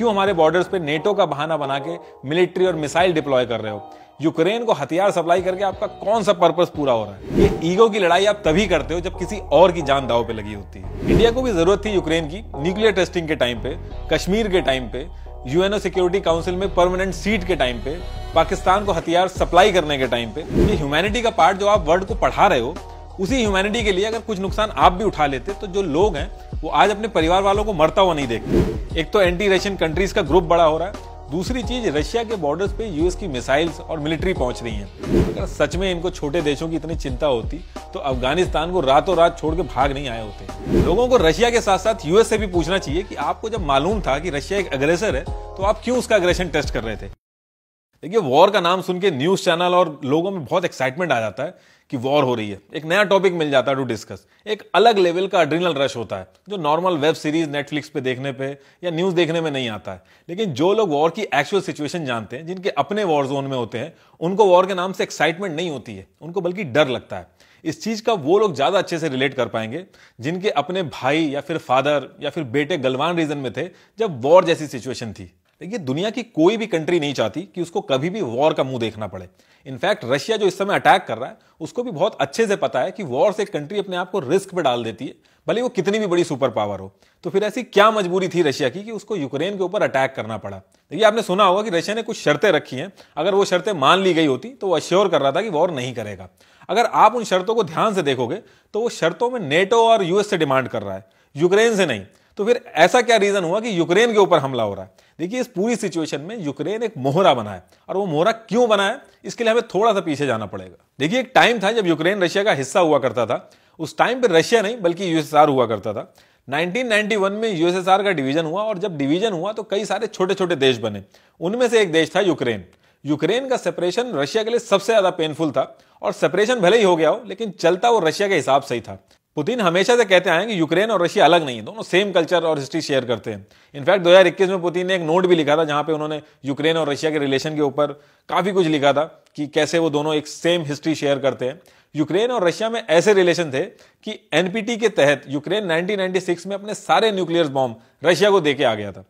क्यों हमारे बॉर्डर्स पे नेटो का बहाना बना के मिलिट्री और मिसाइल डिप्लॉय कर रहे हो यूक्रेन को हथियार सप्लाई करके आपका कौन सा पर्पस पूरा हो रहा है ये ईगो की लड़ाई आप तभी करते हो जब किसी और की जान दाव पे लगी होती है इंडिया को भी जरूरत थी यूक्रेन की न्यूक्लियर टेस्टिंग के टाइम पे कश्मीर के टाइम पे यूएनओ सिक्योरिटी काउंसिल में परमानेंट सीट के टाइम पे पाकिस्तान को हथियार सप्लाई करने के टाइम पे ये ह्यूमैनिटी का पार्ट जो आप वर्ल्ड को पढ़ा रहे हो उसी ह्यूमैनिटी के लिए अगर कुछ नुकसान आप भी उठा लेते तो जो लोग हैं वो आज अपने परिवार वालों को मरता हुआ नहीं देखते एक तो एंटी रशियन कंट्रीज का ग्रुप बड़ा हो रहा है दूसरी चीज रशिया के बॉर्डर्स पे यूएस की मिसाइल्स और मिलिट्री पहुंच रही हैं। अगर सच में इनको छोटे देशों की इतनी चिंता होती तो अफगानिस्तान को रातों रात छोड़ के भाग नहीं आए होते लोगों को रशिया के साथ साथ यूएस से भी पूछना चाहिए कि आपको जब मालूम था कि रशिया एक अग्रेसर है तो आप क्यों उसका अग्रेशन टेस्ट कर रहे थे देखिए वॉर का नाम सुन के न्यूज़ चैनल और लोगों में बहुत एक्साइटमेंट आ जाता है कि वॉर हो रही है एक नया टॉपिक मिल जाता है टू डिस्कस एक अलग लेवल का अड्रीनल रश होता है जो नॉर्मल वेब सीरीज नेटफ्लिक्स पे देखने पे या न्यूज़ देखने में नहीं आता है लेकिन जो लोग वॉर की एक्चुअल सिचुएशन जानते हैं जिनके अपने वॉर जोन में होते हैं उनको वॉर के नाम से एक्साइटमेंट नहीं होती है उनको बल्कि डर लगता है इस चीज़ का वो लोग ज़्यादा अच्छे से रिलेट कर पाएंगे जिनके अपने भाई या फिर फादर या फिर बेटे गलवान रीजन में थे जब वॉर जैसी सिचुएशन थी देखिए दुनिया की कोई भी कंट्री नहीं चाहती कि उसको कभी भी वॉर का मुंह देखना पड़े इनफैक्ट रशिया जो इस समय अटैक कर रहा है उसको भी बहुत अच्छे से पता है कि वॉर से कंट्री अपने आप को रिस्क पर डाल देती है भले वो कितनी भी बड़ी सुपर पावर हो तो फिर ऐसी क्या मजबूरी थी रशिया की कि उसको यूक्रेन के ऊपर अटैक करना पड़ा देखिए आपने सुना होगा कि रशिया ने कुछ शर्तें रखी हैं अगर वो शर्तें मान ली गई होती तो वो अश्योर कर रहा था कि वॉर नहीं करेगा अगर आप उन शर्तों को ध्यान से देखोगे तो वो शर्तों में नेटो और यूएस से डिमांड कर रहा है यूक्रेन से नहीं तो फिर ऐसा क्या रीजन हुआ कि यूक्रेन के ऊपर हमला हो रहा है देखिए इस पूरी सिचुएशन में यूक्रेन एक मोहरा बना है और वो मोहरा क्यों बना है इसके लिए हमें थोड़ा सा पीछे जाना पड़ेगा देखिए एक टाइम था जब यूक्रेन रशिया का हिस्सा हुआ करता था उस टाइम पर रशिया नहीं बल्कि यूएसएसआर हुआ करता था 1991 में यूएसएसआर का डिवीजन हुआ और जब डिवीजन हुआ तो कई सारे छोटे छोटे देश बने उनमें से एक देश था यूक्रेन यूक्रेन का सेपरेशन रशिया के लिए सबसे ज्यादा पेनफुल था और सेपरेशन भले ही हो गया हो लेकिन चलता वो रशिया के हिसाब से ही था पुतिन हमेशा से कहते आए कि यूक्रेन और रशिया अलग नहीं है दोनों सेम कल्चर और हिस्ट्री शेयर करते हैं इनफैक्ट 2021 में पुतिन ने एक नोट भी लिखा था जहां पे उन्होंने यूक्रेन और रशिया के रिलेशन के ऊपर काफ़ी कुछ लिखा था कि कैसे वो दोनों एक सेम हिस्ट्री शेयर करते हैं यूक्रेन और रशिया में ऐसे रिलेशन थे कि एनपीटी के तहत यूक्रेन 1996 में अपने सारे न्यूक्लियर बॉम्ब रशिया को देके आ गया था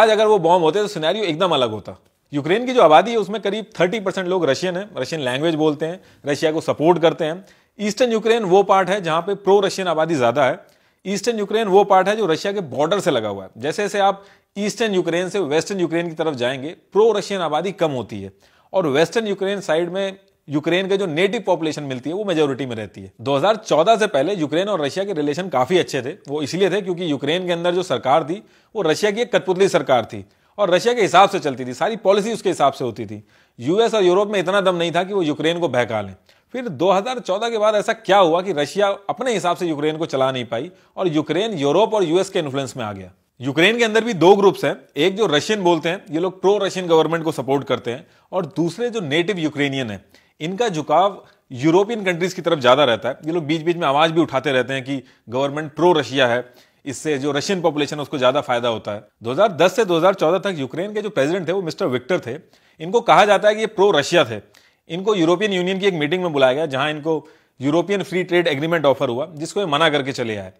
आज अगर वो बॉम्ब होते तो सिनेरियो एकदम अलग होता यूक्रेन की जो आबादी है उसमें करीब 30 परसेंट लोग रशियन हैं रशियन लैंग्वेज बोलते हैं रशिया को सपोर्ट करते हैं ईस्टर्न यूक्रेन वो पार्ट है जहां पे प्रो रशियन आबादी ज्यादा है ईस्टर्न यूक्रेन वो पार्ट है जो रशिया के बॉर्डर से लगा हुआ है जैसे जैसे आप ईस्टर्न यूक्रेन से वेस्टर्न यूक्रेन की तरफ जाएंगे प्रो रशियन आबादी कम होती है और वेस्टर्न यूक्रेन साइड में यूक्रेन के जो नेटिव पॉपुलेशन मिलती है वो मेजोरिटी में रहती है 2014 से पहले यूक्रेन और रशिया के रिलेशन काफी अच्छे थे वो इसलिए थे क्योंकि यूक्रेन के अंदर जो सरकार थी वो रशिया की एक कठपुतली सरकार थी और रशिया के हिसाब से चलती थी सारी पॉलिसी उसके हिसाब से होती थी यूएस और यूरोप में इतना दम नहीं था कि वो यूक्रेन को बहका लें फिर 2014 के बाद ऐसा क्या हुआ कि रशिया अपने हिसाब से यूक्रेन को चला नहीं पाई और यूक्रेन यूरोप और यूएस के इन्फ्लुएंस में आ गया यूक्रेन के अंदर भी दो ग्रुप्स हैं एक जो रशियन बोलते हैं ये लोग प्रो रशियन गवर्नमेंट को सपोर्ट करते हैं और दूसरे जो नेटिव यूक्रेनियन है इनका झुकाव यूरोपियन कंट्रीज की तरफ ज्यादा रहता है ये लोग बीच बीच में आवाज भी उठाते रहते हैं कि गवर्नमेंट प्रो रशिया है इससे जो रशियन पॉपुलेशन है उसको ज्यादा फायदा होता है 2010 से 2014 तक यूक्रेन के जो प्रेसिडेंट थे वो मिस्टर विक्टर थे इनको कहा जाता है कि ये प्रो रशिया थे इनको यूरोपियन यूनियन की एक मीटिंग में बुलाया गया जहां इनको European free trade agreement offer हुआ जिसको ये मना करके चले आए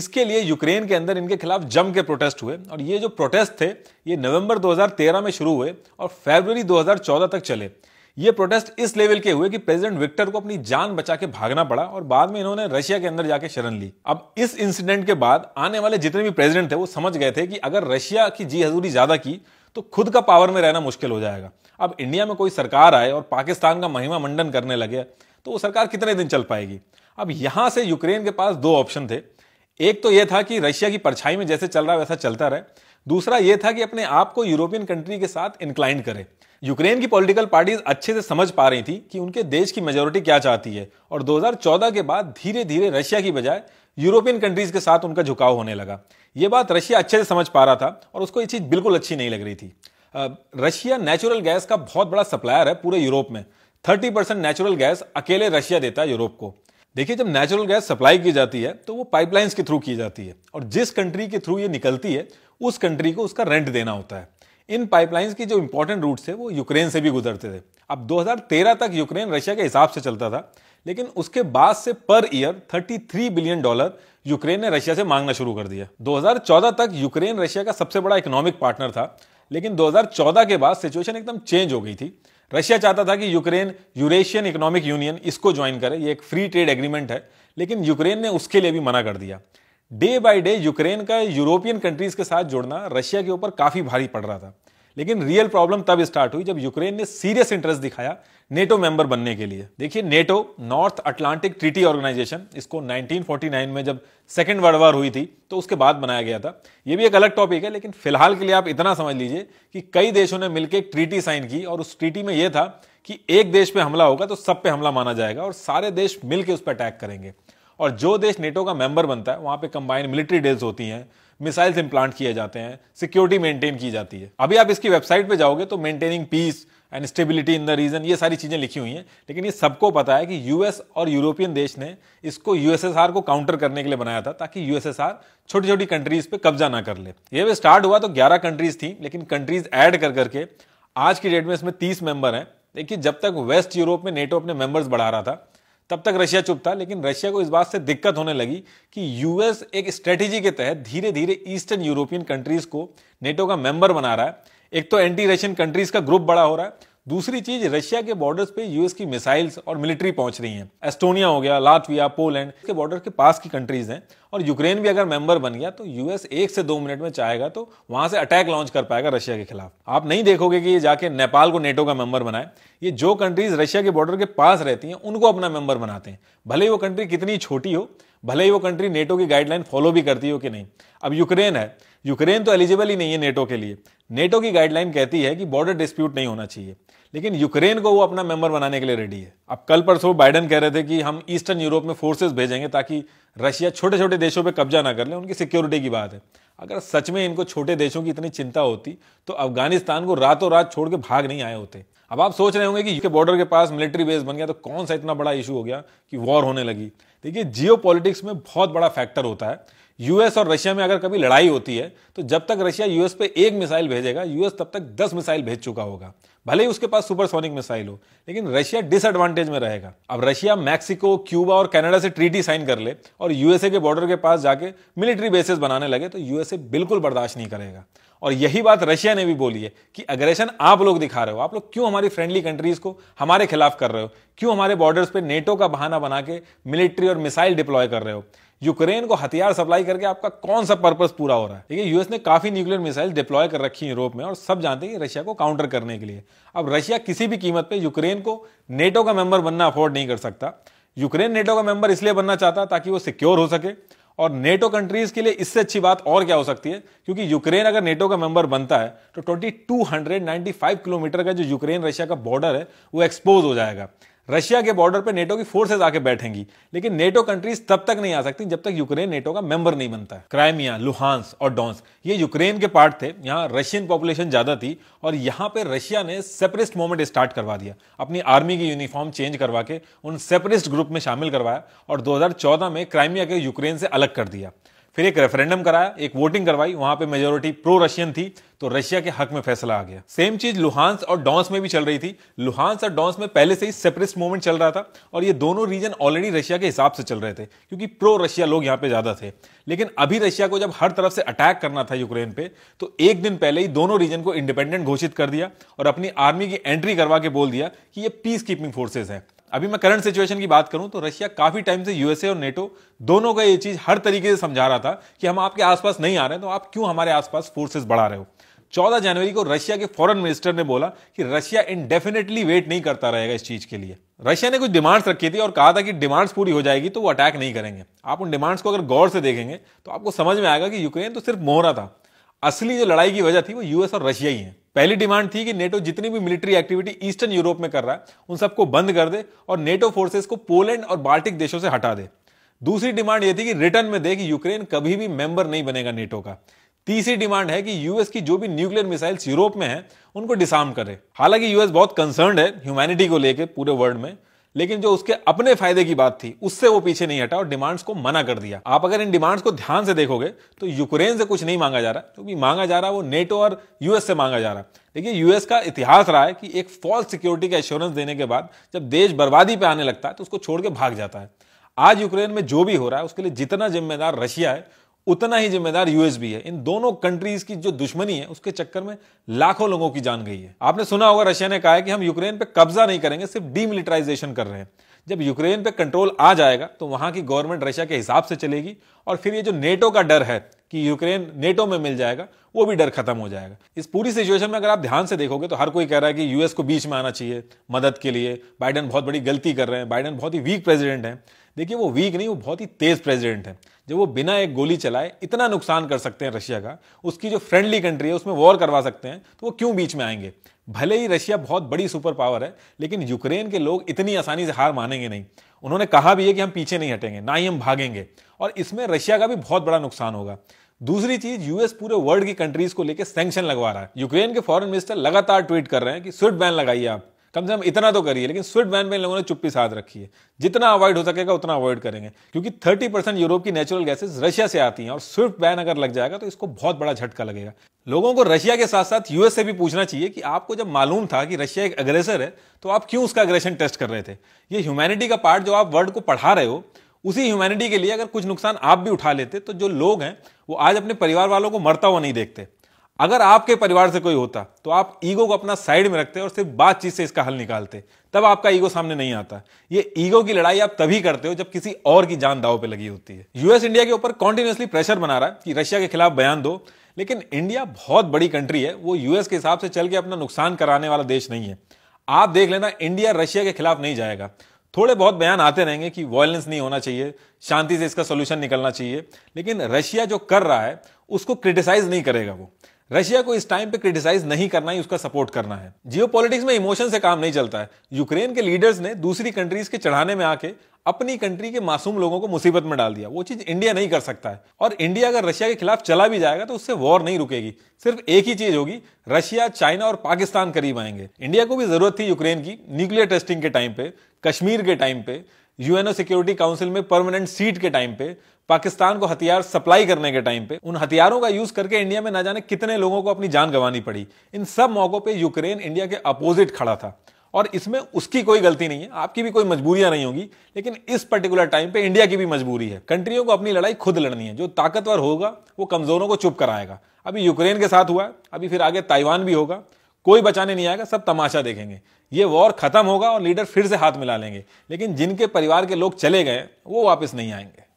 इसके लिए यूक्रेन के अंदर इनके खिलाफ जम के प्रोटेस्ट हुए और ये जो प्रोटेस्ट थे ये नवंबर 2013 में शुरू हुए और फरवरी 2014 तक चले ये प्रोटेस्ट इस लेवल के हुए कि प्रेसिडेंट विक्टर को अपनी जान बचा के भागना पड़ा और बाद में इन्होंने रशिया के अंदर जाके शरण ली अब इस इंसिडेंट के बाद आने वाले जितने भी प्रेसिडेंट थे वो समझ गए थे कि अगर रशिया की जी हजूरी ज्यादा की तो खुद का पावर में रहना मुश्किल हो जाएगा अब इंडिया में कोई सरकार आए और पाकिस्तान का महिमा मंडन करने लगे तो वो सरकार कितने दिन चल पाएगी अब यहां से यूक्रेन के पास दो ऑप्शन थे एक तो यह था कि रशिया की परछाई में जैसे चल रहा है वैसा चलता रहे दूसरा यह था कि अपने आप को यूरोपियन कंट्री के साथ इंक्लाइन करें यूक्रेन की पॉलिटिकल पार्टीज अच्छे से समझ पा रही थी कि उनके देश की मेजोरिटी क्या चाहती है और 2014 के बाद धीरे धीरे रशिया की बजाय यूरोपियन कंट्रीज के साथ उनका झुकाव होने लगा ये बात रशिया अच्छे से समझ पा रहा था और उसको ये चीज़ बिल्कुल अच्छी नहीं लग रही थी रशिया नेचुरल गैस का बहुत बड़ा सप्लायर है पूरे यूरोप में थर्टी परसेंट नेचुरल गैस अकेले रशिया देता है यूरोप को देखिए जब नेचुरल गैस सप्लाई की जाती है तो वो पाइपलाइंस के थ्रू की जाती है और जिस कंट्री के थ्रू ये निकलती है उस कंट्री को उसका रेंट देना होता है इन पाइपलाइंस की जो इंपॉर्टेंट रूट्स थे वो यूक्रेन से भी गुजरते थे अब 2013 तक यूक्रेन रशिया के हिसाब से चलता था लेकिन उसके बाद से per year 33 billion dollar Ukraine ने रशिया से मांगना शुरू कर दिया 2014 तक यूक्रेन रशिया का सबसे बड़ा इकोनॉमिक पार्टनर था लेकिन 2014 के बाद सिचुएशन एकदम चेंज हो गई थी रशिया चाहता था कि यूक्रेन यूरेशियन इकोनॉमिक यूनियन इसको ज्वाइन करे ये एक फ्री ट्रेड एग्रीमेंट है लेकिन यूक्रेन ने उसके लिए भी मना कर दिया डे बाय डे यूक्रेन का यूरोपियन कंट्रीज के साथ जुड़ना रशिया के ऊपर काफी भारी पड़ रहा था लेकिन रियल प्रॉब्लम तब स्टार्ट हुई जब यूक्रेन ने सीरियस इंटरेस्ट दिखाया नेटो मेंबर बनने के लिए देखिए NATO North Atlantic treaty organisation इसको 1949 में जब सेकेंड वर्ल्ड वार हुई थी तो उसके बाद बनाया गया था यह भी एक अलग टॉपिक है लेकिन फिलहाल के लिए आप इतना समझ लीजिए कि कई देशों ने मिलकर एक ट्रीटी साइन की और उस ट्रीटी में यह था कि एक देश पे हमला होगा तो सब पे हमला माना जाएगा और सारे देश मिलकर उस पर अटैक करेंगे और जो देश नेटो का मेंबर बनता है वहां पे कंबाइंड मिलिट्री डेल्स होती हैं मिसाइल्स इम्प्लांट किए जाते हैं सिक्योरिटी मेंटेन की जाती है अभी आप इसकी वेबसाइट पे जाओगे तो maintaining peace and stability in the region ये सारी चीज़ें लिखी हुई हैं लेकिन ये सबको पता है कि यूएस और यूरोपियन देश ने इसको यूएसएसआर को काउंटर करने के लिए बनाया था ताकि यूएसएसआर छोटी छोटी कंट्रीज पे कब्जा ना कर ले ये स्टार्ट हुआ तो 11 कंट्रीज थी लेकिन कंट्रीज ऐड कर करके आज की डेट में इसमें 30 मेंबर हैं देखिए जब तक वेस्ट यूरोप में नेटो अपने मेंबर्स बढ़ा रहा था तब तक रशिया चुप था लेकिन रशिया को इस बात से दिक्कत होने लगी कि यूएस एक स्ट्रेटेजी के तहत धीरे धीरे ईस्टर्न यूरोपियन कंट्रीज को नेटो का मेंबर बना रहा है एक तो एंटी रशियन कंट्रीज का ग्रुप बड़ा हो रहा है दूसरी चीज रशिया के बॉर्डर्स पे यूएस की मिसाइल्स और मिलिट्री पहुंच रही हैं एस्टोनिया हो गया लाटविया पोलैंड के बॉर्डर के पास की कंट्रीज हैं और यूक्रेन भी अगर मेंबर बन गया तो यूएस एक से दो मिनट में चाहेगा तो वहां से अटैक लॉन्च कर पाएगा रशिया के खिलाफ आप नहीं देखोगे कि ये जाके नेपाल को नेटो का मेंबर बनाए ये जो कंट्रीज रशिया के बॉर्डर के पास रहती हैं उनको अपना मेंबर बनाते हैं भले ही वो कंट्री कितनी छोटी हो भले ही वो कंट्री नेटो की गाइडलाइन फॉलो भी करती हो कि नहीं अब यूक्रेन है यूक्रेन तो एलिजिबल ही नहीं है नेटो के लिए नेटो की गाइडलाइन कहती है कि बॉर्डर डिस्प्यूट नहीं होना चाहिए लेकिन यूक्रेन को वो अपना मेंबर बनाने के लिए रेडी है अब कल परसों बाइडन कह रहे थे कि हम ईस्टर्न यूरोप में फोर्सेस भेजेंगे ताकि रशिया छोटे छोटे देशों पर कब्जा ना कर ले उनकी सिक्योरिटी की बात है अगर सच में इनको छोटे देशों की इतनी चिंता होती तो अफगानिस्तान को रातों रात छोड़ के भाग नहीं आए होते अब आप सोच रहे होंगे कि यूके बॉर्डर के पास मिलिट्री बेस बन गया तो कौन सा इतना बड़ा इशू हो गया कि वॉर होने लगी देखिए जियो में बहुत बड़ा फैक्टर होता है यूएस और रशिया में अगर कभी लड़ाई होती है तो जब तक रशिया यूएस पे एक मिसाइल भेजेगा यूएस तब तक दस मिसाइल भेज चुका होगा भले ही उसके पास सुपरसोनिक मिसाइल हो लेकिन रशिया डिसएडवांटेज में रहेगा अब रशिया मैक्सिको क्यूबा और कनाडा से ट्रीटी साइन कर ले और यूएसए के बॉर्डर के पास जाके मिलिट्री बेसिस बनाने लगे तो यूएसए बिल्कुल बर्दाश्त नहीं करेगा और यही बात रशिया ने भी बोली है कि अग्रेशन आप लोग दिखा रहे हो आप लोग क्यों हमारी फ्रेंडली कंट्रीज को हमारे खिलाफ कर रहे हो क्यों हमारे बॉर्डर्स पे नेटो का बहाना बना के मिलिट्री और मिसाइल डिप्लॉय कर रहे हो यूक्रेन को हथियार सप्लाई करके आपका कौन सा पर्पज पूरा हो रहा है देखिए यूएस ने काफी न्यूक्लियर मिसाइल डिप्लॉय कर रखी है यूरोप में और सब जानते हैं रशिया को काउंटर करने के लिए अब रशिया किसी भी कीमत पर यूक्रेन को नेटो का मेंबर बनना अफोर्ड नहीं कर सकता यूक्रेन नेटो का मेंबर इसलिए बनना चाहता ताकि वो सिक्योर हो सके और नेटो कंट्रीज के लिए इससे अच्छी बात और क्या हो सकती है क्योंकि यूक्रेन अगर नेटो का मेंबर बनता है तो 2295 किलोमीटर का जो यूक्रेन रशिया का बॉर्डर है वो एक्सपोज हो जाएगा रशिया के बॉर्डर पर नेटो की फोर्सेज आके बैठेंगी लेकिन नेटो कंट्रीज तब तक नहीं आ सकती जब तक यूक्रेन नेटो का मेंबर नहीं बनता है क्राइमिया लुहांस और डॉन्स ये यूक्रेन के पार्ट थे यहाँ रशियन पॉपुलेशन ज्यादा थी और यहाँ पे रशिया ने सेपरेस्ट मूवमेंट स्टार्ट करवा दिया अपनी आर्मी की यूनिफॉर्म चेंज करवा के उन सेपरेस्ट ग्रुप में शामिल करवाया और दो में क्राइमिया के यूक्रेन से अलग कर दिया फिर एक रेफरेंडम कराया एक वोटिंग करवाई वहां पे मेजोरिटी प्रो रशियन थी तो रशिया के हक में फैसला आ गया सेम चीज लुहांस और डॉन्स में भी चल रही थी लुहांस और डॉन्स में पहले से ही सेपरेस्ट मूवमेंट चल रहा था और ये दोनों रीजन ऑलरेडी रशिया के हिसाब से चल रहे थे क्योंकि प्रो रशिया लोग यहाँ पे ज्यादा थे लेकिन अभी रशिया को जब हर तरफ से अटैक करना था यूक्रेन पे तो एक दिन पहले ही दोनों रीजन को इंडिपेंडेंट घोषित कर दिया और अपनी आर्मी की एंट्री करवा के बोल दिया कि ये पीस कीपिंग फोर्सेज हैं अभी मैं करंट सिचुएशन की बात करूं तो रशिया काफी टाइम से यूएसए और नेटो दोनों का ये चीज हर तरीके से समझा रहा था कि हम आपके आसपास नहीं आ रहे हैं तो आप क्यों हमारे आसपास फोर्सेस बढ़ा रहे हो 14 जनवरी को रशिया के फॉरेन मिनिस्टर ने बोला कि रशिया इनडेफिनेटली वेट नहीं करता रहेगा इस चीज के लिए रशिया ने कुछ डिमांड्स रखी थी और कहा था कि डिमांड्स पूरी हो जाएगी तो वो अटैक नहीं करेंगे आप उन डिमांड्स को अगर गौर से देखेंगे तो आपको समझ में आएगा कि यूक्रेन तो सिर्फ मोहरा था असली जो लड़ाई की वजह थी वो यूएस और रशिया ही है पहली डिमांड थी कि नेटो जितनी भी मिलिट्री एक्टिविटी ईस्टर्न यूरोप में कर रहा है उन सबको बंद कर दे और नेटो फोर्सेस को पोलैंड और बाल्टिक देशों से हटा दे दूसरी डिमांड यह थी कि रिटर्न में दे कि यूक्रेन कभी भी मेंबर नहीं बनेगा नेटो का तीसरी डिमांड है कि यूएस की जो भी न्यूक्लियर मिसाइल्स यूरोप में हैं उनको डिसार्म करे हालांकि यूएस बहुत कंसर्न है ह्यूमैनिटी को लेकर पूरे वर्ल्ड में लेकिन जो उसके अपने फायदे की बात थी उससे वो पीछे नहीं हटा और डिमांड्स को मना कर दिया आप अगर इन डिमांड्स को ध्यान से देखोगे तो यूक्रेन से कुछ नहीं मांगा जा रहा क्योंकि तो मांगा जा रहा वो नेटो और यूएस से मांगा जा रहा देखिए यूएस का इतिहास रहा है कि एक फॉल्स सिक्योरिटी का एश्योरेंस देने के बाद जब देश बर्बादी पे आने लगता है तो उसको छोड़ के भाग जाता है आज यूक्रेन में जो भी हो रहा है उसके लिए जितना जिम्मेदार रशिया है उतना ही जिम्मेदार यूएस भी है इन दोनों कंट्रीज की जो दुश्मनी है उसके चक्कर में लाखों लोगों की जान गई है आपने सुना होगा रशिया ने कहा है कि हम यूक्रेन पे कब्जा नहीं करेंगे सिर्फ डीमिलिटराइजेशन कर रहे हैं जब यूक्रेन पे कंट्रोल आ जाएगा तो वहां की गवर्नमेंट रशिया के हिसाब से चलेगी और फिर ये जो नेटो का डर है कि यूक्रेन नेटो में मिल जाएगा वो भी डर खत्म हो जाएगा इस पूरी सिचुएशन में अगर आप ध्यान से देखोगे तो हर कोई कह रहा है कि यूएस को बीच में आना चाहिए मदद के लिए बाइडन बहुत बड़ी गलती कर रहे हैं बाइडन बहुत ही वीक प्रेसिडेंट हैं देखिए वो वीक नहीं वो बहुत ही तेज प्रेसिडेंट है जब वो बिना एक गोली चलाए इतना नुकसान कर सकते हैं रशिया का उसकी जो फ्रेंडली कंट्री है उसमें वॉर करवा सकते हैं तो वो क्यों बीच में आएंगे भले ही रशिया बहुत बड़ी सुपर पावर है लेकिन यूक्रेन के लोग इतनी आसानी से हार मानेंगे नहीं उन्होंने कहा भी है कि हम पीछे नहीं हटेंगे ना ही हम भागेंगे और इसमें रशिया का भी बहुत बड़ा नुकसान होगा दूसरी चीज यूएस पूरे वर्ल्ड की कंट्रीज को लेकर सैंक्शन लगवा रहा है यूक्रेन के फॉरेन मिनिस्टर लगातार ट्वीट कर रहे हैं कि स्विफ्ट बैन लगाइए आप कम से कम इतना तो करिए लेकिन स्विट बैन में इन लोगों ने चुप्पी साथ रखी है जितना अवॉइड हो सकेगा उतना अवॉइड करेंगे क्योंकि 30 परसेंट यूरोप की नेचुरल गैसेज रशिया से आती हैं और स्विफ्ट बैन अगर लग जाएगा तो इसको बहुत बड़ा झटका लगेगा लोगों को रशिया के साथ साथ यूएस से भी पूछना चाहिए कि आपको जब मालूम था कि रशिया एक अग्रेसर है तो आप क्यों उसका अग्रेशन टेस्ट कर रहे थे ये ह्यूमैनिटी का पार्ट जो आप वर्ल्ड को पढ़ा रहे हो उसी ह्यूमैनिटी के लिए अगर कुछ नुकसान आप भी उठा लेते तो जो लोग हैं वो आज अपने परिवार वालों को मरता हुआ नहीं देखते अगर आपके परिवार से कोई होता तो आप ईगो को अपना साइड में रखते और सिर्फ बातचीत से इसका हल निकालते तब आपका ईगो सामने नहीं आता ये ईगो की लड़ाई आप तभी करते हो जब किसी और की जान दाव पे लगी होती है यूएस इंडिया के ऊपर कॉन्टिन्यूसली प्रेशर बना रहा है कि रशिया के खिलाफ बयान दो लेकिन इंडिया बहुत बड़ी कंट्री है वो यूएस के हिसाब से चल के अपना नुकसान कराने वाला देश नहीं है आप देख लेना इंडिया रशिया के खिलाफ नहीं जाएगा थोड़े बहुत बयान आते रहेंगे कि वायलेंस नहीं होना चाहिए शांति से इसका सोल्यूशन निकलना चाहिए लेकिन रशिया जो कर रहा है उसको क्रिटिसाइज नहीं करेगा वो रशिया को इस टाइम पे क्रिटिसाइज नहीं करना ही उसका सपोर्ट करना है जियो में इमोशन से काम नहीं चलता है यूक्रेन के लीडर्स ने दूसरी कंट्रीज के चढ़ाने में आके अपनी कंट्री के मासूम लोगों को मुसीबत में डाल दिया वो चीज इंडिया नहीं कर सकता है और इंडिया अगर रशिया के खिलाफ चला भी जाएगा तो उससे वॉर नहीं रुकेगी सिर्फ एक ही चीज होगी रशिया चाइना और पाकिस्तान करीब आएंगे इंडिया को भी जरूरत थी यूक्रेन की न्यूक्लियर टेस्टिंग के टाइम पे कश्मीर के टाइम पे यूएनओ सिक्योरिटी काउंसिल में परमानेंट सीट के टाइम पे पाकिस्तान को हथियार सप्लाई करने के टाइम पे उन हथियारों का यूज करके इंडिया में ना जाने कितने लोगों को अपनी जान गंवानी पड़ी इन सब मौकों पे यूक्रेन इंडिया के अपोजिट खड़ा था और इसमें उसकी कोई गलती नहीं है आपकी भी कोई मजबूरियां नहीं होगी लेकिन इस पर्टिकुलर टाइम पे इंडिया की भी मजबूरी है कंट्रियों को अपनी लड़ाई खुद लड़नी है जो ताकतवर होगा वो कमजोरों को चुप कराएगा अभी यूक्रेन के साथ हुआ अभी फिर आगे ताइवान भी होगा कोई बचाने नहीं आएगा सब तमाशा देखेंगे ये वॉर खत्म होगा और लीडर फिर से हाथ मिला लेंगे लेकिन जिनके परिवार के लोग चले गए वो वापस नहीं आएंगे